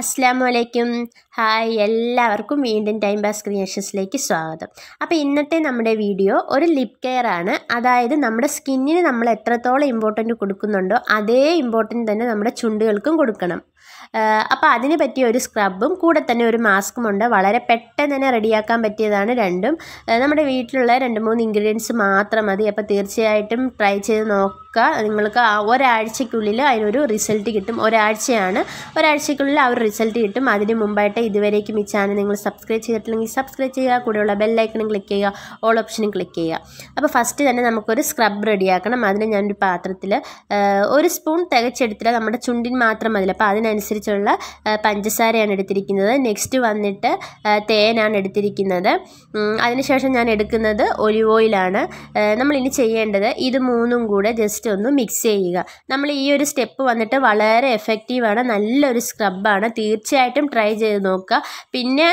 അസ്സാം വലൈക്കും ഹായ് എല്ലാവർക്കും വീണ്ടും ടൈം പാസ് ക്രിയേഷൻസിലേക്ക് സ്വാഗതം അപ്പോൾ ഇന്നത്തെ നമ്മുടെ വീഡിയോ ഒരു ലിപ് കെയർ ആണ് അതായത് നമ്മുടെ സ്കിന്നിന് നമ്മൾ എത്രത്തോളം ഇമ്പോർട്ടൻ്റ് കൊടുക്കുന്നുണ്ടോ അതേ ഇമ്പോർട്ടൻ്റ് തന്നെ നമ്മുടെ ചുണ്ടുകൾക്കും കൊടുക്കണം അപ്പോൾ അതിന് പറ്റിയ ഒരു സ്ക്രബും കൂടെ തന്നെ ഒരു മാസ്കും ഉണ്ട് വളരെ പെട്ടെന്ന് തന്നെ റെഡിയാക്കാൻ പറ്റിയതാണ് രണ്ടും നമ്മുടെ വീട്ടിലുള്ള രണ്ട് മൂന്ന് ഇൻഗ്രീഡിയൻസ് മാത്രം മതി അപ്പോൾ തീർച്ചയായിട്ടും ട്രൈ ചെയ്ത് നോക്കാം നോക്കുക നിങ്ങൾക്ക് ഒരാഴ്ചയ്ക്കുള്ളിൽ അതിനൊരു റിസൾട്ട് കിട്ടും ഒരാഴ്ചയാണ് ഒരാഴ്ചയ്ക്കുള്ളിൽ ആ ഒരു റിസൾട്ട് കിട്ടും അതിന് മുമ്പായിട്ട് ഇതുവരേക്കും ഈ ചാനൽ നിങ്ങൾ സബ്സ്ക്രൈബ് ചെയ്തിട്ടില്ലെങ്കിൽ സബ്സ്ക്രൈബ് ചെയ്യുക കൂടെയുള്ള ബെല്ലൈക്കണും ക്ലിക്ക് ചെയ്യുക ഓൾ ഓപ്ഷനും ക്ലിക്ക് ചെയ്യുക അപ്പോൾ ഫസ്റ്റ് തന്നെ നമുക്കൊരു സ്ക്രബ് റെഡിയാക്കണം അതിന് ഞാനൊരു പാത്രത്തിൽ ഒരു സ്പൂൺ തികച്ചെടുത്തില്ല നമ്മുടെ ചുണ്ടിൻ മാത്രം മതി അപ്പോൾ അതിനനുസരിച്ചുള്ള പഞ്ചസാരയാണ് എടുത്തിരിക്കുന്നത് നെക്സ്റ്റ് വന്നിട്ട് തേനാണ് എടുത്തിരിക്കുന്നത് അതിനുശേഷം ഞാൻ എടുക്കുന്നത് ഒലിവ് ഓയിലാണ് നമ്മളിനി ചെയ്യേണ്ടത് ഇത് മൂന്നും കൂടെ ജസ്റ്റ് ജസ്റ്റ് ഒന്ന് മിക്സ് ചെയ്യുക നമ്മൾ ഈ ഒരു സ്റ്റെപ്പ് വന്നിട്ട് വളരെ എഫക്റ്റീവാണ് നല്ലൊരു സ്ക്രബാണ് തീർച്ചയായിട്ടും ട്രൈ ചെയ്ത് നോക്കുക പിന്നെ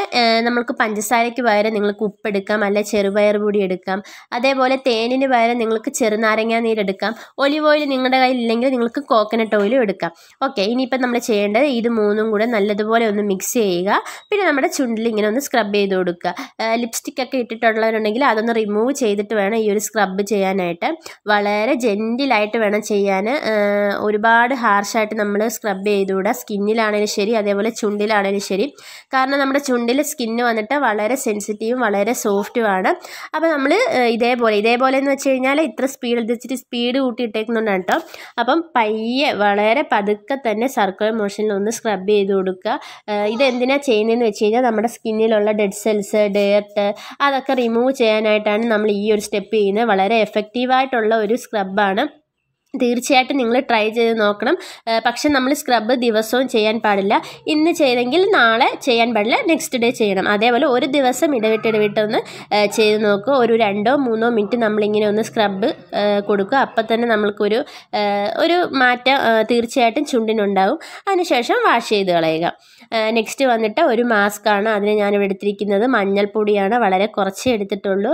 നമുക്ക് പഞ്ചസാരയ്ക്ക് പകരം നിങ്ങൾക്ക് ഉപ്പെടുക്കാം അല്ല ചെറുപയർ പൊടി എടുക്കാം അതേപോലെ തേനിന് പകരം നിങ്ങൾക്ക് ചെറുനാരങ്ങ നീരെടുക്കാം ഒലിവ് ഓയിൽ നിങ്ങളുടെ കയ്യിൽ ഇല്ലെങ്കിൽ നിങ്ങൾക്ക് കോക്കനട്ട് ഓയിലും എടുക്കാം ഓക്കെ ഇനിയിപ്പോൾ നമ്മൾ ചെയ്യേണ്ടത് ഇത് മൂന്നും കൂടെ നല്ലതുപോലെ ഒന്ന് മിക്സ് ചെയ്യുക പിന്നെ നമ്മുടെ ചുണ്ടിൽ ഇങ്ങനെ ഒന്ന് സ്ക്രബ് ചെയ്ത് കൊടുക്കുക ലിപ്സ്റ്റിക് ഒക്കെ ഇട്ടിട്ടുള്ളവരുണ്ടെങ്കിൽ അതൊന്ന് റിമൂവ് ചെയ്തിട്ട് വേണം ഈ ഒരു സ്ക്രബ് ചെയ്യാനായിട്ട് വളരെ ജെൻറ്റിലായി ആയിട്ട് വേണം ചെയ്യാൻ ഒരുപാട് ഹാർഷായിട്ട് നമ്മൾ സ്ക്രബ് ചെയ്തുകൂടാ സ്കിന്നിലാണേലും ശരി അതേപോലെ ചുണ്ടിലാണേലും ശരി കാരണം നമ്മുടെ ചുണ്ടിൽ സ്കിന്ന് വന്നിട്ട് വളരെ സെൻസിറ്റീവും വളരെ സോഫ്റ്റുമാണ് അപ്പോൾ നമ്മൾ ഇതേപോലെ ഇതേപോലെ എന്ന് വെച്ച് കഴിഞ്ഞാൽ ഇത്ര സ്പീഡ് ഇതിച്ചിരി സ്പീഡ് കൂട്ടിയിട്ടേക്കുന്നുണ്ട് കേട്ടോ അപ്പം പയ്യെ വളരെ പതുക്കെ തന്നെ സർക്കുലർ മോഷനിൽ ഒന്ന് സ്ക്രബ് ചെയ്ത് കൊടുക്കുക ഇതെന്തിനാണ് ചെയ്യുന്നതെന്ന് വെച്ച് കഴിഞ്ഞാൽ നമ്മുടെ സ്കിന്നിലുള്ള ഡെഡ് സെൽസ് ഡേർട്ട് അതൊക്കെ റിമൂവ് ചെയ്യാനായിട്ടാണ് നമ്മൾ ഈ ഒരു സ്റ്റെപ്പ് ചെയ്യുന്നത് വളരെ എഫക്റ്റീവായിട്ടുള്ള ഒരു സ്ക്രബാണ് തീർച്ചയായിട്ടും നിങ്ങൾ ട്രൈ ചെയ്ത് നോക്കണം പക്ഷെ നമ്മൾ സ്ക്രബ് ദിവസവും ചെയ്യാൻ പാടില്ല ഇന്ന് ചെയ്തെങ്കിൽ നാളെ ചെയ്യാൻ പാടില്ല നെക്സ്റ്റ് ഡേ ചെയ്യണം അതേപോലെ ഒരു ദിവസം ഇടവിട്ട് ഇടവിട്ട് ഒന്ന് ചെയ്ത് നോക്കുക ഒരു രണ്ടോ മൂന്നോ മിനിറ്റ് നമ്മളിങ്ങനെ ഒന്ന് സ്ക്രബ് കൊടുക്കുക അപ്പം തന്നെ നമ്മൾക്കൊരു ഒരു മാറ്റം തീർച്ചയായിട്ടും ചുണ്ടിനുണ്ടാവും അതിനുശേഷം വാഷ് ചെയ്ത് കളയുക നെക്സ്റ്റ് വന്നിട്ട് ഒരു മാസ്കാണ് അതിന് ഞാനിവിടെ എടുത്തിരിക്കുന്നത് മഞ്ഞൾപ്പൊടിയാണ് വളരെ കുറച്ചേ എടുത്തിട്ടുള്ളൂ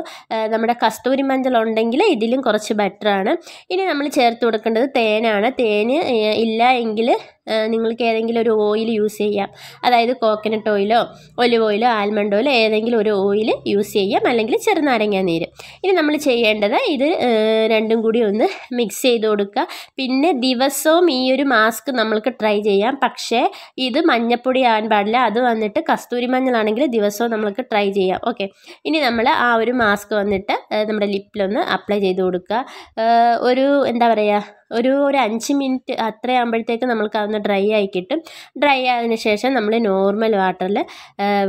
നമ്മുടെ കസ്തൂരി മഞ്ഞൾ ഉണ്ടെങ്കിൽ ഇതിലും കുറച്ച് ബെറ്ററാണ് ഇനി നമ്മൾ ചേർത്ത് കൊടുക്കേണ്ടത് തേനാണ് തേന് ഇല്ല എങ്കിൽ നിങ്ങൾക്ക് ഏതെങ്കിലും ഒരു ഓയിൽ യൂസ് ചെയ്യാം അതായത് കോക്കനട്ട് ഓയിലോ ഒലിവ് ഓയിലോ ആൽമണ്ട് ഓയിലോ ഏതെങ്കിലും ഒരു ഓയിൽ യൂസ് ചെയ്യാം അല്ലെങ്കിൽ ചെറുനാരങ്ങ നീര് ഇനി നമ്മൾ ചെയ്യേണ്ടത് ഇത് രണ്ടും കൂടി ഒന്ന് മിക്സ് ചെയ്ത് കൊടുക്കുക പിന്നെ ദിവസവും ഈ ഒരു മാസ്ക് നമ്മൾക്ക് ട്രൈ ചെയ്യാം പക്ഷേ ഇത് മഞ്ഞപ്പൊടി ആകാൻ പാടില്ല അത് വന്നിട്ട് കസ്തൂരി മഞ്ഞളാണെങ്കിൽ ദിവസവും നമ്മൾക്ക് ട്രൈ ചെയ്യാം ഓക്കെ ഇനി നമ്മൾ ആ ഒരു മാസ്ക് വന്നിട്ട് നമ്മുടെ ലിപ്പിലൊന്ന് അപ്ലൈ ചെയ്ത് കൊടുക്കുക ഒരു എന്താ പറയുക ഒരു ഒരു അഞ്ച് മിനിറ്റ് അത്രയാകുമ്പോഴത്തേക്ക് നമ്മൾക്ക് അതൊന്ന് ഡ്രൈ ആയി കിട്ടും ഡ്രൈ ആയതിനു ശേഷം നമ്മൾ നോർമൽ വാട്ടറിൽ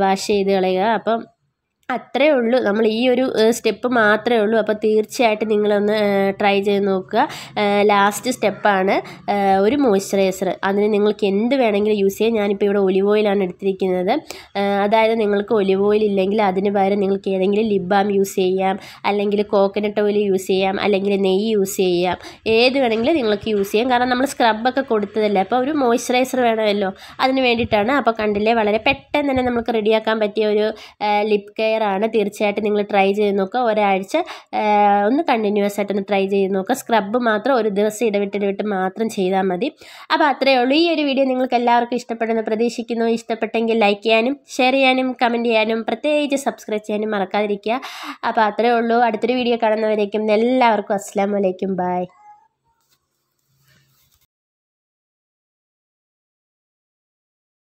വാഷ് ചെയ്ത് കളയുക അപ്പം അത്രേ ഉള്ളൂ നമ്മൾ ഈ ഒരു സ്റ്റെപ്പ് മാത്രമേ ഉള്ളൂ അപ്പോൾ തീർച്ചയായിട്ടും നിങ്ങളൊന്ന് ട്രൈ ചെയ്ത് നോക്കുക ലാസ്റ്റ് സ്റ്റെപ്പാണ് ഒരു മോയ്സ്ചറൈസർ അതിന് നിങ്ങൾക്ക് എന്ത് വേണമെങ്കിലും യൂസ് ചെയ്യാം ഞാനിപ്പോൾ ഇവിടെ ഒലിവ് ഓയിലാണ് എടുത്തിരിക്കുന്നത് അതായത് നിങ്ങൾക്ക് ഒലിവ് ഓയിൽ ഇല്ലെങ്കിൽ അതിന് പകരം നിങ്ങൾക്ക് ഏതെങ്കിലും ലിബാം യൂസ് ചെയ്യാം അല്ലെങ്കിൽ കോക്കനട്ട് ഓയിൽ യൂസ് ചെയ്യാം അല്ലെങ്കിൽ നെയ്യ് യൂസ് ചെയ്യാം ഏത് വേണമെങ്കിലും നിങ്ങൾക്ക് യൂസ് ചെയ്യാം കാരണം നമ്മൾ സ്ക്രബൊക്കെ കൊടുത്തതല്ലേ അപ്പോൾ ഒരു മോയ്സ്ചറൈസർ വേണമല്ലോ അതിന് വേണ്ടിയിട്ടാണ് അപ്പോൾ കണ്ടില്ലേ വളരെ പെട്ടെന്ന് തന്നെ നമുക്ക് റെഡിയാക്കാൻ പറ്റിയ ഒരു ലിപ് കെയർ ആണ് തീർച്ചയായിട്ടും നിങ്ങൾ ട്രൈ ചെയ്ത് നോക്കുക ഒരാഴ്ച ഒന്ന് കണ്ടിന്യൂസ് ആയിട്ടൊന്ന് ട്രൈ ചെയ്ത് നോക്കുക സ്ക്രബ്ബ് മാത്രം ഒരു ദിവസം ഇടവിട്ടിടവിട്ട് മാത്രം ചെയ്താൽ മതി അപ്പോൾ അത്രയേ ഉള്ളൂ ഈ ഒരു വീഡിയോ നിങ്ങൾക്ക് എല്ലാവർക്കും ഇഷ്ടപ്പെടുന്ന പ്രതീക്ഷിക്കുന്നു ഇഷ്ടപ്പെട്ടെങ്കിൽ ലൈക്ക് ചെയ്യാനും ഷെയർ ചെയ്യാനും കമൻറ്റ് ചെയ്യാനും പ്രത്യേകിച്ച് സബ്സ്ക്രൈബ് ചെയ്യാനും മറക്കാതിരിക്കുക അപ്പോൾ അത്രയേ ഉള്ളൂ അടുത്തൊരു വീഡിയോ കാണുന്നവരേക്കും എല്ലാവർക്കും അസ്സാം വലൈക്കും ബായ്